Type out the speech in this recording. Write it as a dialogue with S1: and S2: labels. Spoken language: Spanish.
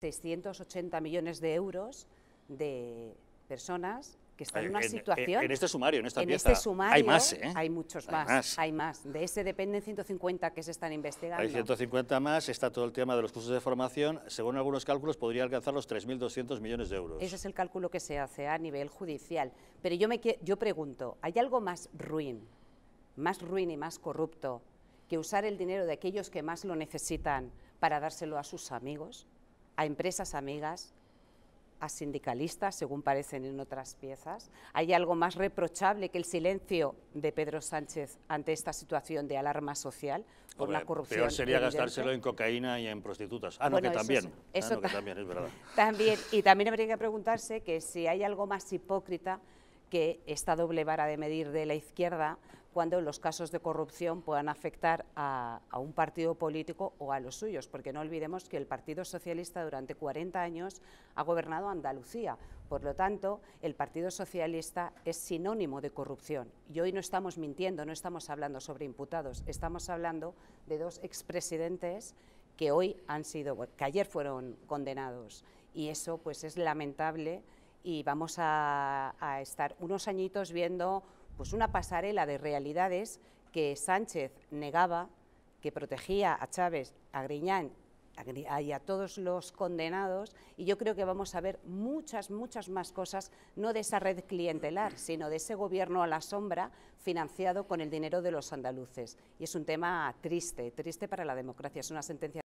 S1: 680 millones de euros de personas que están en una situación... En, este sumario, en esta pieza, este ¿eh? hay más, Hay muchos más, hay más, De ese dependen 150 que se están investigando. Hay
S2: 150 más, está todo el tema de los cursos de formación. Según algunos cálculos, podría alcanzar los 3.200 millones de euros. Ese
S1: es el cálculo que se hace a nivel judicial. Pero yo, me, yo pregunto, ¿hay algo más ruin, más ruin y más corrupto que usar el dinero de aquellos que más lo necesitan para dárselo a sus amigos? a empresas amigas, a sindicalistas, según parecen en otras piezas. ¿Hay algo más reprochable que el silencio de Pedro Sánchez ante esta situación de alarma social por la corrupción? Peor sería gastárselo
S2: en cocaína y en prostitutas. Ah, no, que, también. Ah, eso también. es verdad.
S1: También, y también habría que preguntarse que si hay algo más hipócrita que esta doble vara de medir de la izquierda cuando los casos de corrupción puedan afectar a, un partido político o a los suyos, porque no olvidemos que el Partido Socialista durante 40 años ha gobernado Andalucía, por lo tanto, el Partido Socialista es sinónimo de corrupción. Y hoy no estamos mintiendo, no estamos hablando sobre imputados, estamos hablando de dos expresidentes que hoy han sido, que ayer fueron condenados, y eso pues es lamentable y vamos a, estar unos añitos viendo pues, una pasarela de realidades que Sánchez negaba, que protegía a Chávez, a Griñán y a todos los condenados y yo creo que vamos a ver muchas, muchas más cosas, no de esa red clientelar, sino de ese gobierno a la sombra financiado con el dinero de los andaluces. Y es un tema triste, triste para la democracia, es una sentencia